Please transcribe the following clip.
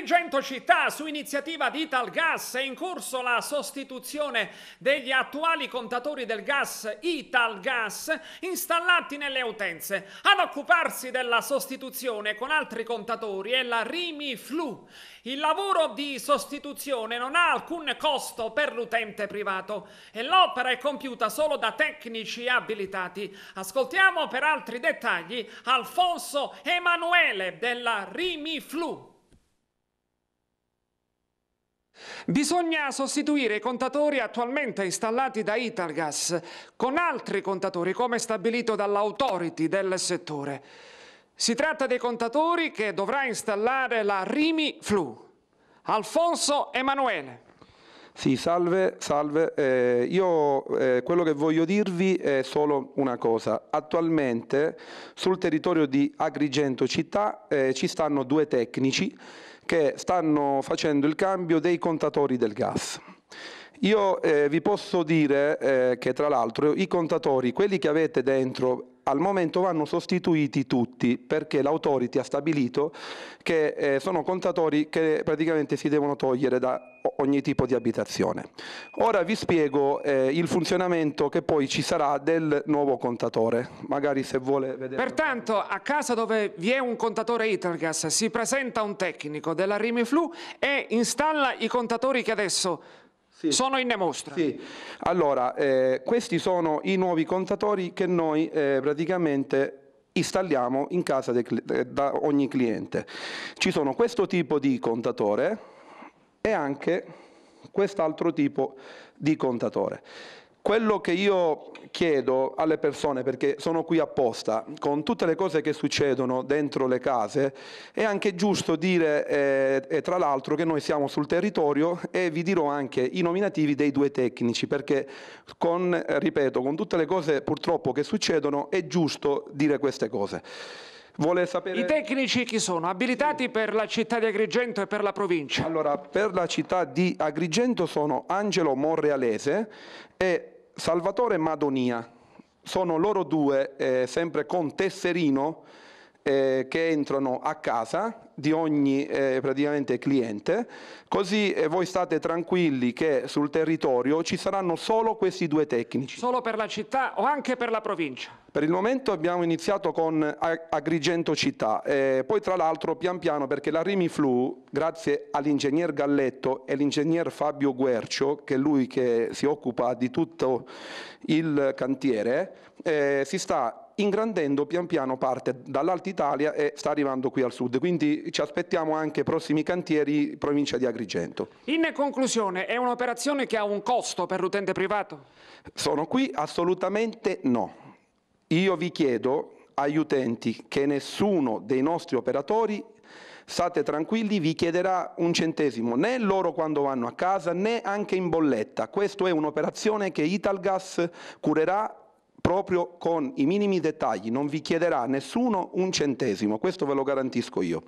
Agrigento Città, su iniziativa di Italgas, è in corso la sostituzione degli attuali contatori del gas Italgas installati nelle utenze. Ad occuparsi della sostituzione con altri contatori è la Rimi Flu. Il lavoro di sostituzione non ha alcun costo per l'utente privato e l'opera è compiuta solo da tecnici abilitati. Ascoltiamo per altri dettagli Alfonso Emanuele della Rimi Flu. Bisogna sostituire i contatori attualmente installati da Italgas con altri contatori come stabilito dall'autority del settore. Si tratta dei contatori che dovrà installare la Rimi Flu. Alfonso Emanuele. Sì, salve, salve. Eh, io eh, quello che voglio dirvi è solo una cosa. Attualmente sul territorio di Agrigento città eh, ci stanno due tecnici che stanno facendo il cambio dei contatori del gas. Io eh, vi posso dire eh, che tra l'altro i contatori, quelli che avete dentro al momento vanno sostituiti tutti perché l'autority ha stabilito che eh, sono contatori che praticamente si devono togliere da ogni tipo di abitazione. Ora vi spiego eh, il funzionamento che poi ci sarà del nuovo contatore, magari se vuole vedere. Pertanto a casa dove vi è un contatore Italgas si presenta un tecnico della Rimiflu e installa i contatori che adesso sì. Sono in mostra. Sì. Allora, eh, questi sono i nuovi contatori che noi eh, praticamente installiamo in casa de, eh, da ogni cliente. Ci sono questo tipo di contatore e anche quest'altro tipo di contatore. Quello che io chiedo alle persone, perché sono qui apposta, con tutte le cose che succedono dentro le case, è anche giusto dire, eh, tra l'altro, che noi siamo sul territorio e vi dirò anche i nominativi dei due tecnici, perché con, ripeto, con tutte le cose purtroppo che succedono è giusto dire queste cose. Vuole sapere... I tecnici chi sono? Abilitati sì. per la città di Agrigento e per la provincia? Allora, per la città di Agrigento sono Angelo Monrealese e Salvatore Madonia. Sono loro due, eh, sempre con tesserino, eh, che entrano a casa di ogni eh, cliente, così eh, voi state tranquilli che sul territorio ci saranno solo questi due tecnici. Solo per la città o anche per la provincia? Per il momento abbiamo iniziato con Agrigento città, eh, poi tra l'altro pian piano perché la Rimiflu, grazie all'ingegner Galletto e all'ingegner Fabio Guercio, che è lui che si occupa di tutto il cantiere, eh, si sta ingrandendo pian piano parte dall'Alta Italia e sta arrivando qui al sud, quindi ci aspettiamo anche prossimi cantieri provincia di Agrigento. In conclusione, è un'operazione che ha un costo per l'utente privato? Sono qui assolutamente no io vi chiedo, agli utenti, che nessuno dei nostri operatori, state tranquilli, vi chiederà un centesimo, né loro quando vanno a casa, né anche in bolletta. Questa è un'operazione che Italgas curerà proprio con i minimi dettagli, non vi chiederà nessuno un centesimo, questo ve lo garantisco io.